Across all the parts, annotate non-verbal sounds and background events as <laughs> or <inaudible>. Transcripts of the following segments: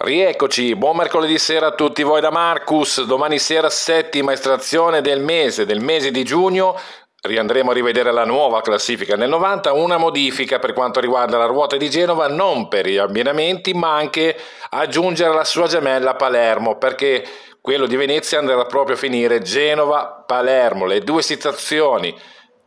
Rieccoci, buon mercoledì sera a tutti voi da Marcus. Domani sera settima estrazione del mese, del mese di giugno. Riandremo a rivedere la nuova classifica nel 90, una modifica per quanto riguarda la ruota di Genova, non per gli abbinamenti, ma anche aggiungere la sua gemella Palermo, perché quello di Venezia andrà proprio a finire Genova-Palermo, le due situazioni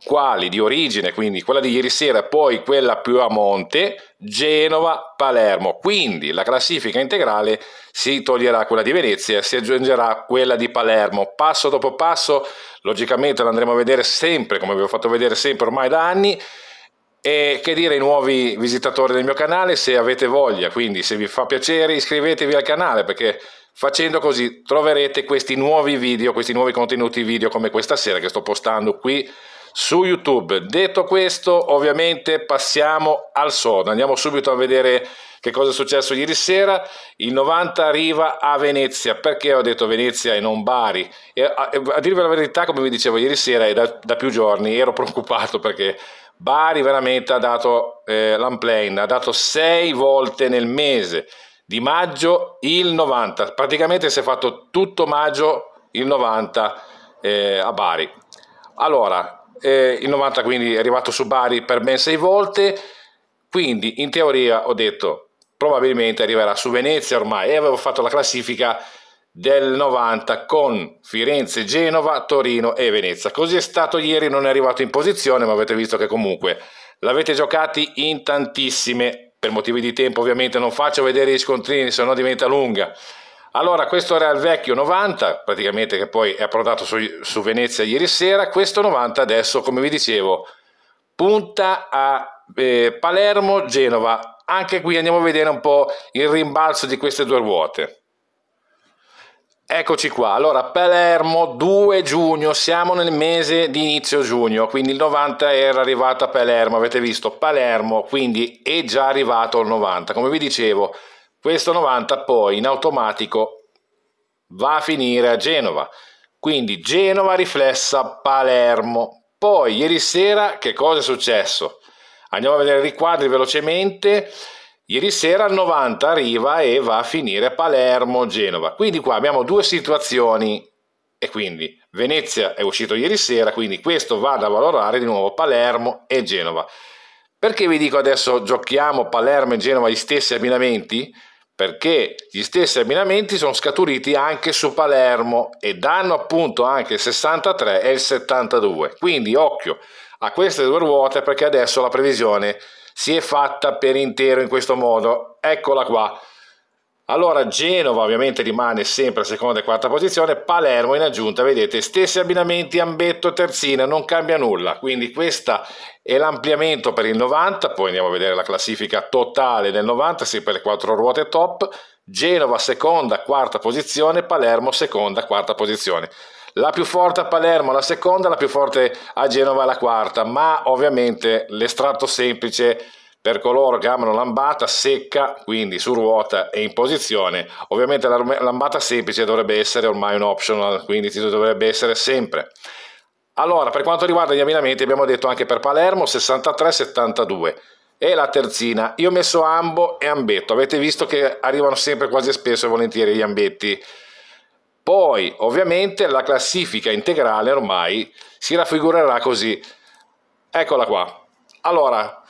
quali di origine, quindi quella di ieri sera e poi quella più a monte, Genova, Palermo. Quindi la classifica integrale si toglierà quella di Venezia e si aggiungerà quella di Palermo. Passo dopo passo, logicamente l'andremo a vedere sempre, come vi ho fatto vedere sempre ormai da anni. E che dire ai nuovi visitatori del mio canale, se avete voglia, quindi se vi fa piacere iscrivetevi al canale perché Facendo così troverete questi nuovi video, questi nuovi contenuti video come questa sera che sto postando qui su YouTube. Detto questo, ovviamente passiamo al sodo. Andiamo subito a vedere che cosa è successo ieri sera. Il 90 arriva a Venezia. Perché ho detto Venezia e non Bari? E a, a, dirvi la verità, come vi dicevo ieri sera e da, da più giorni, ero <laughs> preoccupato perché Bari veramente ha dato eh, l'unplane, ha dato sei volte nel mese. Di maggio il 90, praticamente si è fatto tutto maggio il 90 eh, a Bari. Allora, eh, il 90 quindi è arrivato su Bari per ben sei volte, quindi in teoria ho detto probabilmente arriverà su Venezia ormai e avevo fatto la classifica del 90 con Firenze, Genova, Torino e Venezia. Così è stato ieri, non è arrivato in posizione, ma avete visto che comunque l'avete giocati in tantissime, per motivi di tempo ovviamente non faccio vedere gli scontrini, se no diventa lunga. Allora, questo era il vecchio 90, praticamente che poi è approdato su, su Venezia ieri sera. Questo 90 adesso, come vi dicevo, punta a eh, Palermo-Genova. Anche qui andiamo a vedere un po' il rimbalzo di queste due ruote. Eccoci qua, allora Palermo 2 giugno, siamo nel mese di inizio giugno, quindi il 90 era arrivato a Palermo, avete visto Palermo, quindi è già arrivato il 90, come vi dicevo questo 90 poi in automatico va a finire a Genova, quindi Genova riflessa Palermo. Poi ieri sera che cosa è successo? Andiamo a vedere i riquadri velocemente. Ieri sera il 90 arriva e va a finire Palermo-Genova. Quindi qua abbiamo due situazioni e quindi Venezia è uscito ieri sera, quindi questo va ad valorare di nuovo Palermo e Genova. Perché vi dico adesso giochiamo Palermo e Genova gli stessi abbinamenti? perché gli stessi abbinamenti sono scaturiti anche su Palermo e danno appunto anche il 63 e il 72. Quindi occhio a queste due ruote perché adesso la previsione si è fatta per intero in questo modo. Eccola qua. Allora Genova ovviamente rimane sempre seconda e quarta posizione, Palermo in aggiunta, vedete, stessi abbinamenti Ambetto Terzina, non cambia nulla, quindi questo è l'ampliamento per il 90, poi andiamo a vedere la classifica totale del 90, sì per le quattro ruote top, Genova seconda, quarta posizione, Palermo seconda, quarta posizione. La più forte a Palermo, la seconda, la più forte a Genova, la quarta, ma ovviamente l'estratto semplice per coloro che amano lambata secca, quindi su ruota e in posizione. Ovviamente la lambata semplice dovrebbe essere ormai un optional, quindi ci dovrebbe essere sempre. Allora, per quanto riguarda gli abbinamenti, abbiamo detto anche per Palermo 63-72 e la terzina. Io ho messo ambo e ambetto, avete visto che arrivano sempre quasi spesso e volentieri gli ambetti. Poi, ovviamente, la classifica integrale ormai si raffigurerà così. Eccola qua. Allora,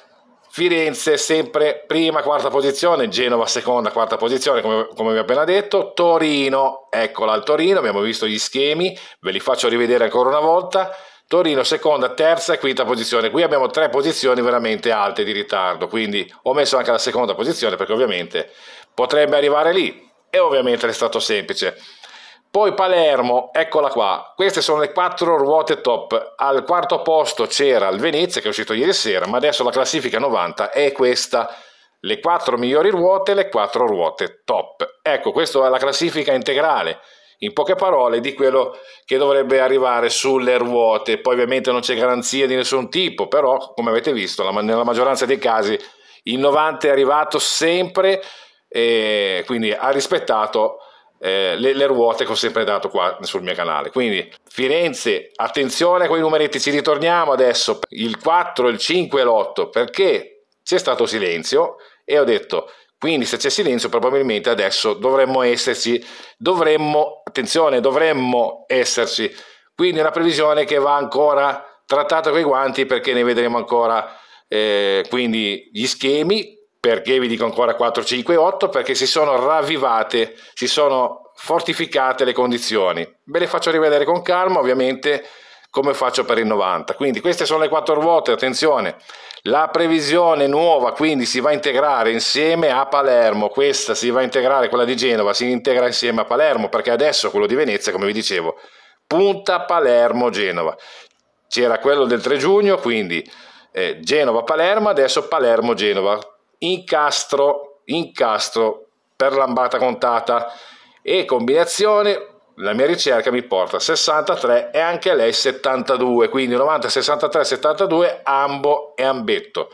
Firenze sempre prima, quarta posizione, Genova seconda, quarta posizione, come, come vi ho appena detto, Torino, eccola al Torino, abbiamo visto gli schemi, ve li faccio rivedere ancora una volta, Torino seconda, terza e quinta posizione, qui abbiamo tre posizioni veramente alte di ritardo, quindi ho messo anche la seconda posizione perché ovviamente potrebbe arrivare lì e ovviamente è stato semplice. Poi Palermo, eccola qua, queste sono le quattro ruote top, al quarto posto c'era il Venezia che è uscito ieri sera, ma adesso la classifica 90 è questa, le quattro migliori ruote, le quattro ruote top. Ecco, questa è la classifica integrale, in poche parole, di quello che dovrebbe arrivare sulle ruote, poi ovviamente non c'è garanzia di nessun tipo, però come avete visto nella maggioranza dei casi il 90 è arrivato sempre e quindi ha rispettato eh, le, le, ruote che ho sempre dato qua sul mio canale. Quindi Firenze, attenzione a quei numeretti, ci ritorniamo adesso, il 4, il 5 e l'8, perché c'è stato silenzio e ho detto, quindi se c'è silenzio probabilmente adesso dovremmo esserci, dovremmo, attenzione, dovremmo esserci. Quindi è una previsione che va ancora trattata con i guanti perché ne vedremo ancora eh, quindi gli schemi perché vi dico ancora 4, 5, 8? Perché si sono ravvivate, si sono fortificate le condizioni. Ve le faccio rivedere con calma, ovviamente, come faccio per il 90. Quindi queste sono le quattro ruote, attenzione. La previsione nuova quindi si va a integrare insieme a Palermo, questa si va a integrare, quella di Genova si integra insieme a Palermo, perché adesso quello di Venezia, come vi dicevo, punta Palermo-Genova. C'era quello del 3 giugno, quindi eh, Genova-Palermo, adesso Palermo-Genova incastro, incastro per lambata contata e combinazione la mia ricerca mi porta 63 e anche lei 72 quindi 90 63 72 ambo e ambetto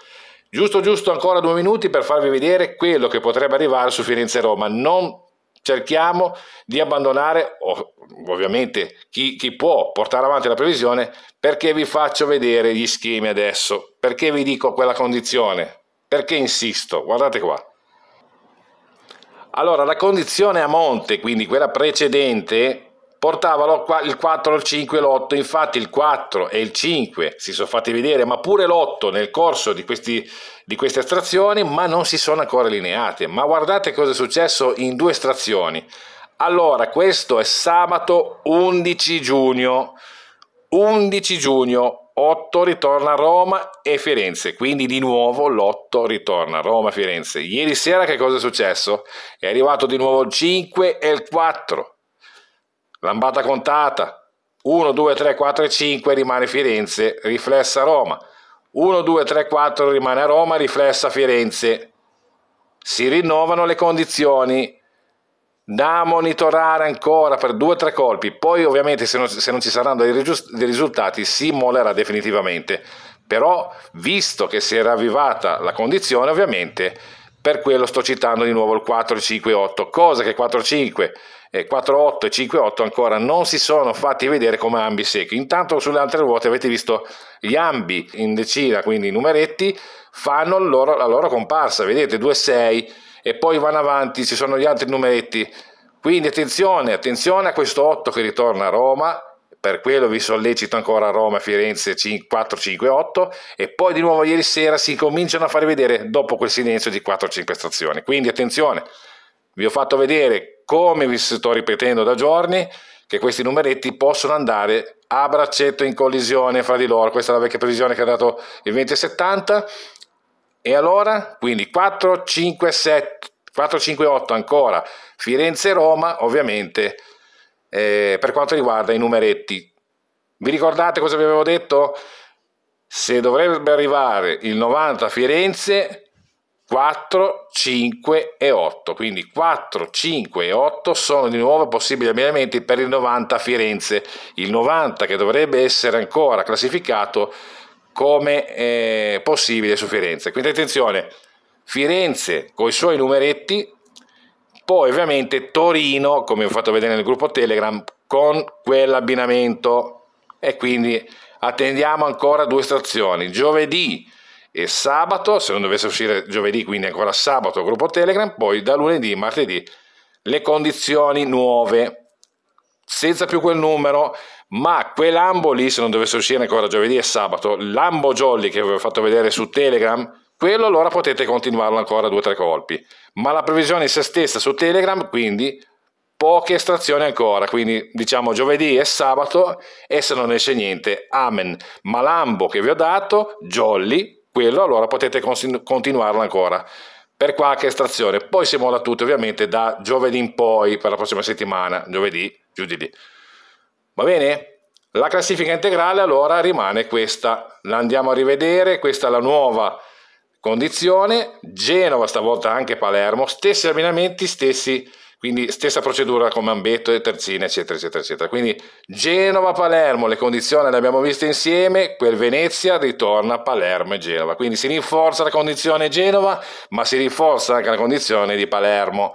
giusto giusto ancora due minuti per farvi vedere quello che potrebbe arrivare su Firenze Roma non cerchiamo di abbandonare oh, ovviamente chi, chi può portare avanti la previsione perché vi faccio vedere gli schemi adesso perché vi dico quella condizione perché insisto? Guardate qua. Allora, la condizione a monte, quindi quella precedente, portava il 4, il 5 e l'8. Infatti il 4 e il 5 si sono fatti vedere, ma pure l'8 nel corso di, questi, di queste estrazioni, ma non si sono ancora allineate. Ma guardate cosa è successo in due estrazioni. Allora, questo è sabato 11 giugno. 11 giugno, 8 ritorna a Roma e Firenze, quindi di nuovo l'8 ritorna a Roma-Firenze. e Ieri sera che cosa è successo? È arrivato di nuovo il 5 e il 4, lambata contata, 1, 2, 3, 4 e 5 rimane Firenze, riflessa Roma, 1, 2, 3, 4 rimane a Roma, riflessa Firenze. Si rinnovano le condizioni, da monitorare ancora per due o tre colpi, poi ovviamente se non, se non ci saranno dei, dei, risultati si mollerà definitivamente, però visto che si è ravvivata la condizione ovviamente per quello sto citando di nuovo il 4-5-8, cosa che 4-5, 4-8 eh, e 5-8 ancora non si sono fatti vedere come ambi secchi, intanto sulle altre ruote avete visto gli ambi in decina, quindi i numeretti, fanno loro, la loro comparsa, vedete 2-6, e poi vanno avanti, ci sono gli altri numeretti. Quindi attenzione, attenzione a questo 8 che ritorna a Roma, per quello vi sollecito ancora a Roma, Firenze 4-5-8 e poi di nuovo ieri sera si cominciano a far vedere dopo quel silenzio di 4-5 stazioni. Quindi attenzione, vi ho fatto vedere come vi sto ripetendo da giorni che questi numeretti possono andare a braccetto in collisione fra di loro. Questa è la vecchia previsione che ha dato il 2070 e allora, quindi 4, 5, 7, 4, 5, 8 ancora, Firenze-Roma, ovviamente, eh, per quanto riguarda i numeretti. Vi ricordate cosa vi avevo detto? Se dovrebbe arrivare il 90 a Firenze, 4, 5 e 8. Quindi 4, 5 e 8 sono di nuovo possibili abbinamenti per il 90 a Firenze. Il 90 che dovrebbe essere ancora classificato come eh, possibile su Firenze. Quindi attenzione, Firenze con i suoi numeretti, poi ovviamente Torino, come ho fatto vedere nel gruppo Telegram, con quell'abbinamento. E quindi attendiamo ancora due stazioni, giovedì e sabato, se non dovesse uscire giovedì, quindi ancora sabato gruppo Telegram, poi da lunedì, martedì, le condizioni nuove senza più quel numero, ma quell'ambo lì, se non dovesse uscire ancora giovedì e sabato, l'ambo jolly che vi ho fatto vedere su Telegram, quello allora potete continuarlo ancora due o tre colpi, ma la previsione in se stessa su Telegram, quindi poche estrazioni ancora, quindi diciamo giovedì e sabato e se non esce niente, amen, ma l'ambo che vi ho dato, jolly, quello allora potete continuarlo ancora per qualche estrazione, poi si molla tutto ovviamente da giovedì in poi per la prossima settimana, giovedì giù di lì. Va bene? La classifica integrale allora rimane questa, la andiamo a rivedere, questa è la nuova condizione, Genova stavolta anche Palermo, stessi allenamenti, stessi, quindi stessa procedura come Ambetto e Terzina eccetera eccetera eccetera, quindi Genova-Palermo, le condizioni le abbiamo viste insieme, quel Venezia ritorna a Palermo e Genova, quindi si rinforza la condizione Genova ma si rinforza anche la condizione di Palermo,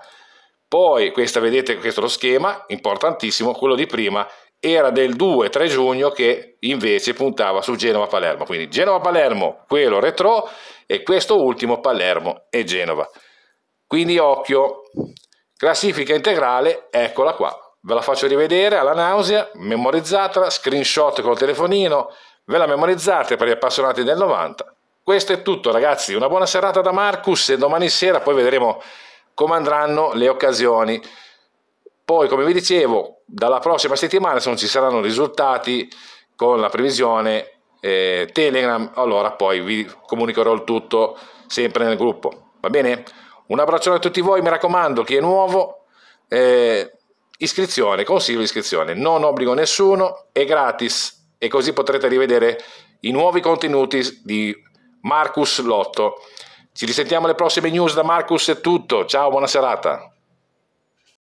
poi, questo vedete, questo è lo schema, importantissimo, quello di prima era del 2-3 giugno che invece puntava su Genova-Palermo, quindi Genova-Palermo, quello retro e questo ultimo Palermo e Genova. Quindi occhio, classifica integrale, eccola qua, ve la faccio rivedere alla nausea, memorizzatela, screenshot col telefonino, ve la memorizzate per gli appassionati del 90. Questo è tutto ragazzi, una buona serata da Marcus e domani sera poi vedremo come andranno le occasioni. Poi, come vi dicevo, dalla prossima settimana, se non ci saranno risultati con la previsione eh, Telegram, allora poi vi comunicherò il tutto sempre nel gruppo. Va bene? Un abbraccione a tutti voi, mi raccomando, chi è nuovo, eh, iscrizione, consiglio iscrizione, non obbligo nessuno, è gratis e così potrete rivedere i nuovi contenuti di Marcus Lotto. Ci risentiamo alle prossime news da Marcus, è tutto, ciao, buona serata.